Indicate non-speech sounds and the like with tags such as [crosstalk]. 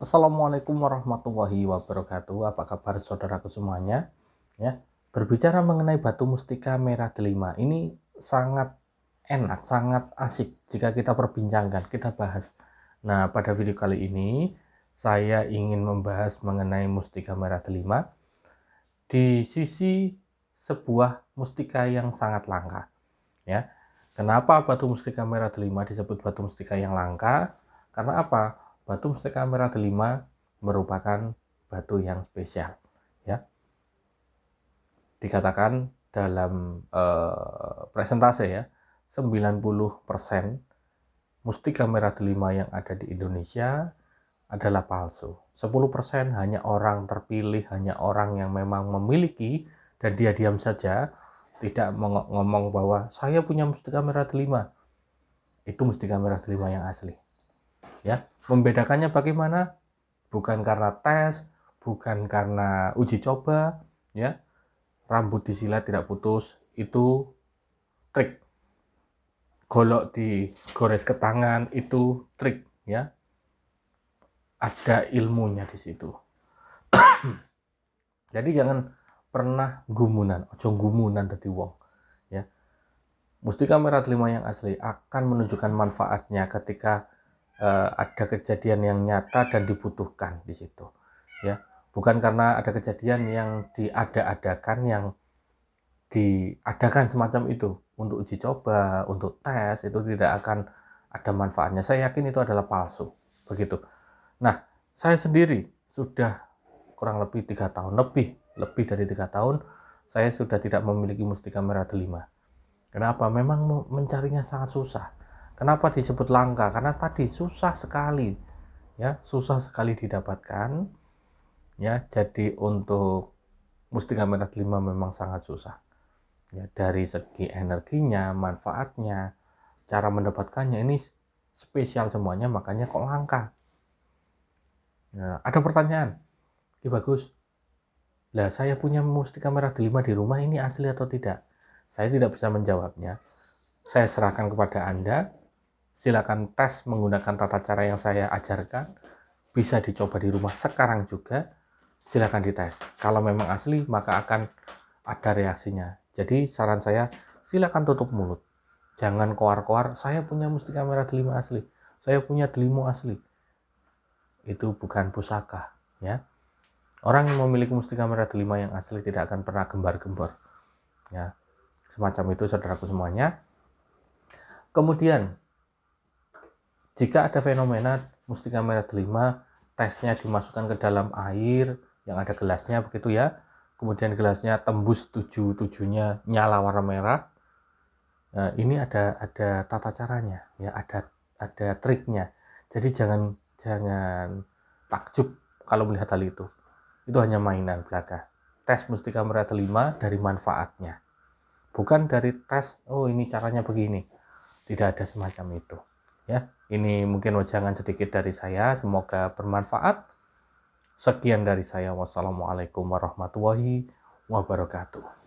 Assalamualaikum warahmatullahi wabarakatuh. Apa kabar saudaraku semuanya? Ya, berbicara mengenai batu mustika merah delima ini sangat enak, sangat asik jika kita perbincangkan, kita bahas. Nah, pada video kali ini saya ingin membahas mengenai mustika merah delima di sisi sebuah mustika yang sangat langka. Ya. Kenapa batu mustika merah delima disebut batu mustika yang langka? Karena apa? Batu mustika Merah kelima merupakan batu yang spesial. Ya, dikatakan dalam eh, presentase ya, 90% mustika merah delima yang ada di Indonesia adalah palsu. 10% hanya orang terpilih, hanya orang yang memang memiliki dan dia diam saja, tidak ngomong bahwa saya punya mustika merah delima. Itu mustika merah delima yang asli. Ya. Membedakannya bagaimana? Bukan karena tes, bukan karena uji coba, ya. Rambut disilat tidak putus itu trik. Golok digores ke tangan itu trik, ya. Ada ilmunya di situ. [coughs] Jadi jangan pernah gumunan, ojo gumunan tadi wong. Ya. Mustika merah 5 yang asli akan menunjukkan manfaatnya ketika Eh, ada kejadian yang nyata dan dibutuhkan di situ ya bukan karena ada kejadian yang diada-adakan yang diadakan semacam itu untuk uji coba untuk tes itu tidak akan ada manfaatnya saya yakin itu adalah palsu begitu nah saya sendiri sudah kurang lebih tiga tahun lebih lebih dari tiga tahun saya sudah tidak memiliki mustika merah delima kenapa memang mencarinya sangat susah Kenapa disebut langka? Karena tadi susah sekali, ya, susah sekali didapatkan. Ya, jadi untuk Mustika Merah Delima memang sangat susah. Ya, dari segi energinya, manfaatnya, cara mendapatkannya ini spesial semuanya, makanya kok langka. Nah, ada pertanyaan, Ki Bagus, lah saya punya Mustika Merah Delima di rumah ini asli atau tidak? Saya tidak bisa menjawabnya. Saya serahkan kepada Anda silakan tes menggunakan tata cara yang saya ajarkan. Bisa dicoba di rumah sekarang juga. Silakan dites. Kalau memang asli, maka akan ada reaksinya. Jadi saran saya, silakan tutup mulut. Jangan koar-koar, saya punya mustika merah delima asli. Saya punya delimo asli. Itu bukan pusaka, ya. Orang yang memiliki mustika merah delima yang asli tidak akan pernah gembar gembar Ya. Semacam itu saudaraku semuanya. Kemudian jika ada fenomena mustika merah delima, tesnya dimasukkan ke dalam air yang ada gelasnya begitu ya. Kemudian gelasnya tembus tujuh tujuhnya nyala warna merah. Nah, ini ada ada tata caranya ya, ada ada triknya. Jadi jangan jangan takjub kalau melihat hal itu. Itu hanya mainan belaka. Tes mustika merah delima dari manfaatnya. Bukan dari tes, oh ini caranya begini. Tidak ada semacam itu. Ya, ini mungkin wajangan sedikit dari saya, semoga bermanfaat. Sekian dari saya, wassalamualaikum warahmatullahi wabarakatuh.